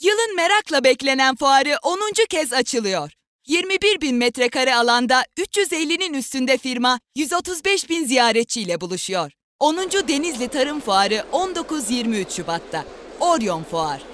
Yılın merakla beklenen fuarı 10. kez açılıyor. 21 bin metrekare alanda 350'nin üstünde firma 135 bin ziyaretçiyle buluşuyor. 10. Denizli Tarım Fuarı 19-23 Şubat'ta. Orion Fuar.